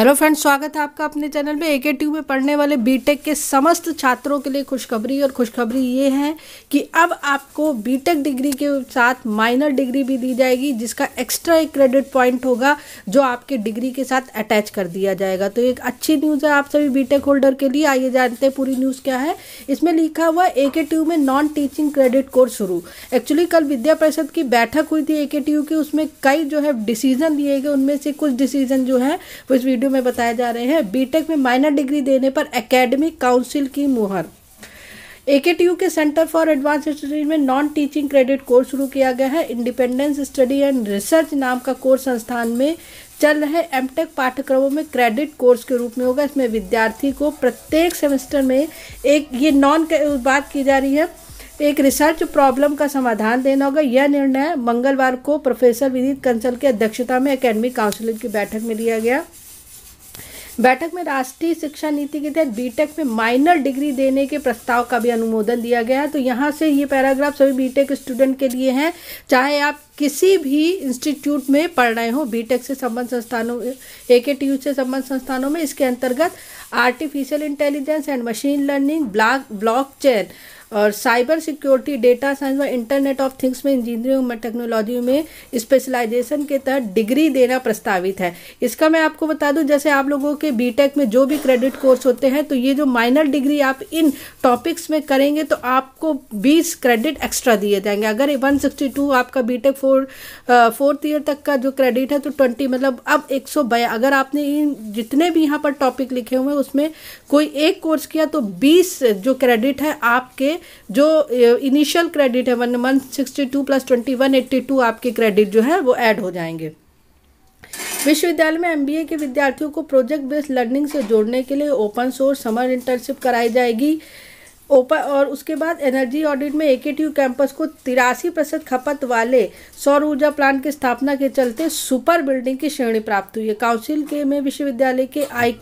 hello friends स्वागत है आपका अपने चैनल में एके ट्यू में पढ़ने वाले बीटेक के समस्त छात्रों के लिए खुशखबरी और खुशखबरी ये है कि अब आपको बीटेक डिग्री के साथ माइनर डिग्री भी दी जाएगी जिसका एक्स्ट्रा एक क्रेडिट पॉइंट होगा जो आपके डिग्री के साथ अटैच कर दिया जाएगा तो एक अच्छी न्यूज़ है आप सभी बी होल्डर के लिए आइए जानते हैं पूरी न्यूज़ क्या है इसमें लिखा हुआ ए के ट्यू में नॉन टीचिंग क्रेडिट कोर्स शुरू एक्चुअली कल विद्या परिषद की बैठक हुई थी ए के की उसमें कई जो है डिसीजन दिए गए उनमें से कुछ डिसीजन जो है वो इस वीडियो इंटरव्यू में बताए जा रहे हैं बीटेक में माइनर डिग्री देने पर एकेडमिक काउंसिल की मुहर A K centre for advance studies में नॉन टीचिंग क्रेडिट कोर्स शुरू किया गया है इंडिपेंडेंस स्टडी एंड रिसर्च नाम का कोर्स संस्थान में चल रहे एम टेक पाठ्यक्रमों में क्रेडिट कोर्स के रूप में होगा इसमें विद्यार्थी को प्रत्येक सेमेस्टर में एक ये नॉन बात की जा रही है एक रिसर्च प्रॉब्लम का समाधान देना होगा यह निर्णय मंगलवार को प्रोफेसर विनीत कंसल की अध्यक्षता में एकेडमिक काउंसिल की बैठक में लिया गया बैठक में राष्ट्रीय शिक्षा नीति के तहत बीटेक में माइनर डिग्री देने के प्रस्ताव का भी अनुमोदन दिया गया है तो यहाँ से ये पैराग्राफ सभी बीटेक स्टूडेंट के लिए हैं चाहे आप किसी भी इंस्टीट्यूट में पढ़ रहे हो बीटेक से संबंध संस्थानों ए के टी यू से संबंध संस्थानों में इसके अंतर्गत artificial intelligence and machine learning block blockchain और साइबर सिक्योरिटी डेटा साइंस व इंटरनेट ऑफ थिंग्स में इंजीनियरिंग टेक्नोलॉजी में स्पेशलाइजेशन के तहत डिग्री देना प्रस्तावित है इसका मैं आपको बता दूं जैसे आप लोगों के बीटेक में जो भी क्रेडिट कोर्स होते हैं तो ये जो माइनर डिग्री आप इन टॉपिक्स में करेंगे तो आपको 20 क्रेडिट एक्स्ट्रा दिए जाएंगे अगर 162 आपका बीटेक फोर फोर्थ ईयर तक का जो क्रेडिट है तो 20 मतलब अब एक अगर आपने इन जितने भी यहाँ पर टॉपिक लिखे हुए हैं उसमें कोई एक कोर्स किया तो बीस जो क्रेडिट है आपके जो इनिशियल क्रेडिट है one month sixty two plus twenty one eighty two आपके क्रेडिट जो है वो ऐड हो जाएंगे विश्वविद्यालय में एमबीए के विद्यार्थियों को प्रोजेक्ट बेस्ड लर्निंग से जोड़ने के लिए ओपन सोर्स समर इंटर्नशिप कराई जाएगी ओपन और उसके बाद एनर्जी ऑडिट में ए कैंपस को तिरासी प्रतिशत खपत वाले सौर ऊर्जा प्लांट की स्थापना के चलते सुपर बिल्डिंग की श्रेणी प्राप्त हुई है काउंसिल के में विश्वविद्यालय के आई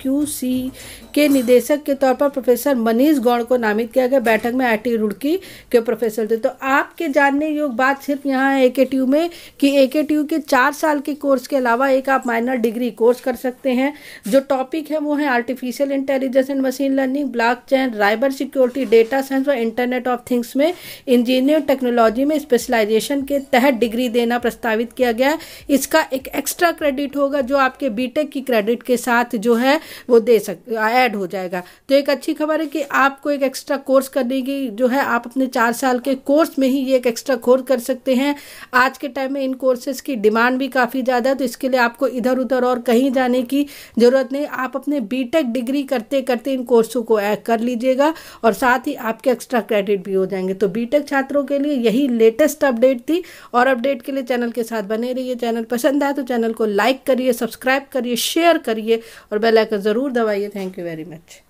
के निदेशक के तौर पर प्रोफेसर मनीष गौड़ को नामित किया गया बैठक में आई रुड़की के प्रोफेसर थे तो आपके जानने योग्य बात सिर्फ यहाँ है ए में कि ए के के चार साल के कोर्स के अलावा एक आप माइनर डिग्री कोर्स कर सकते हैं जो टॉपिक है वो है artificial intelligence and machine learning blockchain cyber security data science और इंटरनेट ऑफ थिंग्स में इंजीनियरिंग टेक्नोलॉजी में स्पेशलाइजेशन के तहत डिग्री देना प्रस्तावित किया गया है इसका एक एक्स्ट्रा क्रेडिट होगा जो आपके बीटेक की क्रेडिट के साथ जो है वो दे सक ऐड हो जाएगा तो एक अच्छी खबर है कि आपको एक एक्स्ट्रा कोर्स करने की जो है आप अपने चार साल के कोर्स में ही ये एक एक्स्ट्रा कोर्स कर सकते हैं आज के टाइम में इन कोर्सेज की डिमांड भी काफ़ी ज़्यादा है तो इसके लिए आपको इधर उधर और कहीं जाने की ज़रूरत नहीं आप अपने बीटेक डिग्री करते करते इन कोर्सों को ऐड कर लीजिएगा और साथ ही आपके एक्स्ट्रा क्रेडिट भी हो जाएंगे तो बीटेक छात्रों के लिए यही लेटेस्ट अपडेट थी और अपडेट के लिए चैनल के साथ बने रहिए चैनल पसंद आए तो चैनल को लाइक करिए सब्सक्राइब करिए शेयर करिए और बेलाइकन ज़रूर दबाइए थैंक यू वेरी मच